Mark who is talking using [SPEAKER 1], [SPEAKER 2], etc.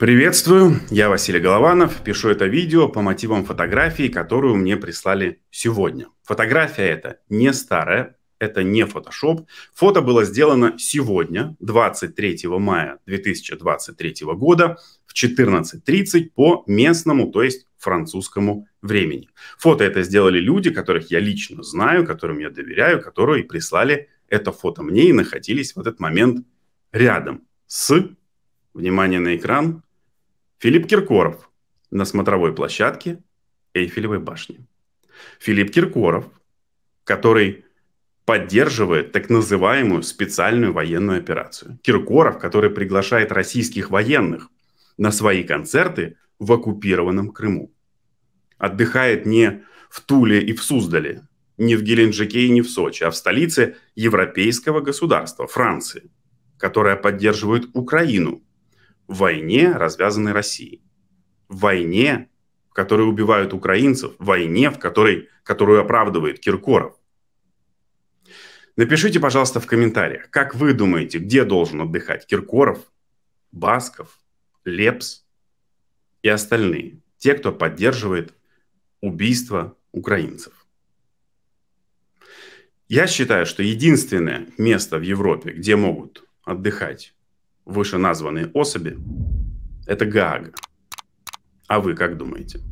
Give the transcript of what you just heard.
[SPEAKER 1] Приветствую, я Василий Голованов, пишу это видео по мотивам фотографии, которую мне прислали сегодня. Фотография эта не старая, это не фотошоп. Фото было сделано сегодня, 23 мая 2023 года в 14.30 по местному, то есть французскому времени. Фото это сделали люди, которых я лично знаю, которым я доверяю, которые прислали это фото мне и находились в этот момент рядом с, внимание на экран, Филипп Киркоров на смотровой площадке Эйфелевой башни. Филипп Киркоров, который поддерживает так называемую специальную военную операцию. Киркоров, который приглашает российских военных на свои концерты в оккупированном Крыму. Отдыхает не в Туле и в Суздале, не в Геленджике и не в Сочи, а в столице европейского государства, Франции, которая поддерживает Украину войне, развязанной Россией. В войне, в которой убивают украинцев, в войне, в которой, которую оправдывает Киркоров. Напишите, пожалуйста, в комментариях, как вы думаете, где должен отдыхать Киркоров, Басков, Лепс и остальные, те, кто поддерживает убийство украинцев. Я считаю, что единственное место в Европе, где могут отдыхать вышеназванные особи – это Гаага. А вы как думаете?